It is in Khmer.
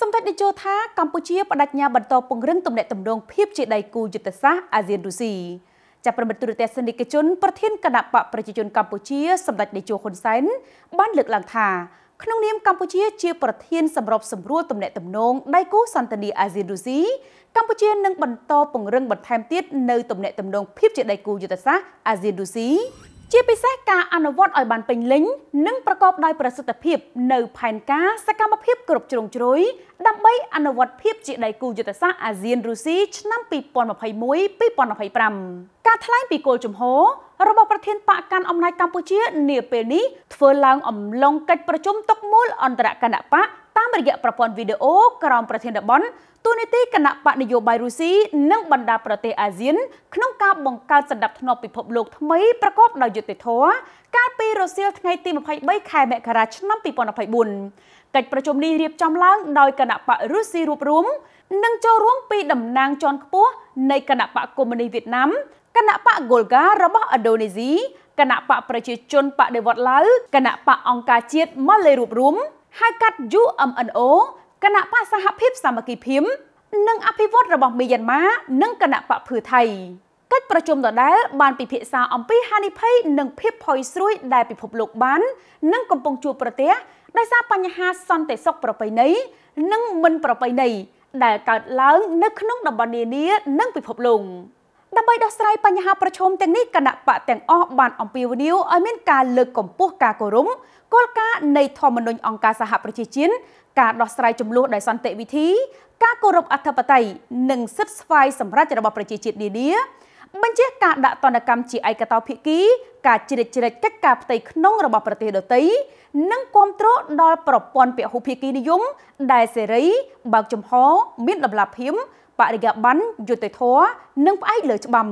សម្ដេចតេជោថាកម្ពុជាបដិញ្ញាបន្តពង្រឹងទំនាក់ទំនងភាពជាដៃគូយុទ្ធសាស្ត្រអាស៊ានរុស្ស៊ីចាប់ប្រមិត្តទូរទស្សនិកជនប្រធានគណៈបកប្រជាជនកម្ពុជាសម្ដេចតេជោហ៊ុនសែនបានលើកឡើងថាក្នុងនាមកម្ពុជាជា ប្រធានសម្របសម្រួលទំនាក់ទំនងដៃគូសន្តិនិអាស៊ានរុស្ស៊ីកម្ពុជានឹងបន្តពង្រឹងបន្ថែមទៀតនៅទំនាក់ទំនងភាពជាដៃគូយុទ្ធសាស្ត្រអាស៊ានរុស្ស៊ីជាពិសេសការអនុវត្តឲ្យបានពេញលេញនិងប្រកបដោយប្រសិទ្ធភាពនៅផែនការសកម្មភាព គ្រប់ជ្រុងជ្រោយដើម្បីអនុវត្តភាពជាដៃគូយុទ្ធសាស្ត្រអាស៊ានរុស្ស៊ីឆ្នាំ2021-2025ការថ្លែងពីគោលជំហររបស់ប្រធានបកកាន់អំណាចកម្ពុជា នាពេលនេះធ្វើឡើងអំឡុងកិច្ចប្រជុំតុកមូលអន្តរគណៈបកតាមរយៈប្រព័ន្ធវីដេអូក្រោមប្រធានបទទូនីតិគណៈបកនយោបាយរុស្ស៊ីនិងបណ្ដាប្រទេសអាស៊ានក្នុងការបង្កើតសន្តិភាពពិភពលោកថ្មីប្រកបដោយយុត្តិធម៌កាលពីរសៀលថ្ងៃទី23ខែមករាឆ្នាំ2024កិច្ចប្រជុំនេះរៀបចំឡើងដោយគណៈបករុស្ស៊ីរួបរวมនិងចូលរួមពីតំណាងជាន់ខ្ពស់នៃគណៈបកកុម្មុយនីសវៀតណាមគណៈបក Golga របស់ឥណ្ឌូនេស៊ីគណៈបកប្រជាជនបដិវត្តឡាវគណៈបកអង្គការជាតិម៉ាឡេរួបរวมហៅកាត់ UMNO គណៈបកសហភាពសាមគ្គីភាពនិងអភិវឌ្ឍរបស់មីយ៉ាន់ម៉ានិងគណៈបកភឿថៃកិច្ចប្រជុំដដែលបានពិភាក្សាអំពីហានិភ័យនិងភាពផុយស្រួយដែលពិភពលោកបាន និងកំពុងជួបប្រទះដោយសារបញ្ហាសន្តិសុខប្រពៃណីនិងមិនប្រពៃណីដែលកើតឡើងនៅក្នុងតំបន់នានា និងពិភពលោកដើម្បីដោះស្រាយបញ្ហាប្រឈមទាំងនេះគណៈបកទាំងអស់បានអំពាវនាវឲ្យមានការលើកកម្ពស់ការគោរពគោលការណ៍នៃធម្មនុញ្ញអង្គការសហប្រជាជាតិការដោះស្រាយចំនួនដោយសន្តិវិធី ការគោរពអធិបតេយ្យនិងសិទ្ធិស្វ័យសម្រេចរបស់ប្រជាជាតិនានាបញ្ជាការដាក់ទណ្ឌកម្មជាឯកតោភាគីការជ្រៀតជ្រែកកិច្ចការផ្ទៃក្នុងរបស់ប្រទេសដទៃនិងគ្រប់គ្រងដល់ប្រព័ន្ធពហុភាគីនិយមដែលសេរីបើកចំហមានដំណាភៀមបរិយាបន្នយុត្តិធម៌និងផ្អែកលើច្បាប់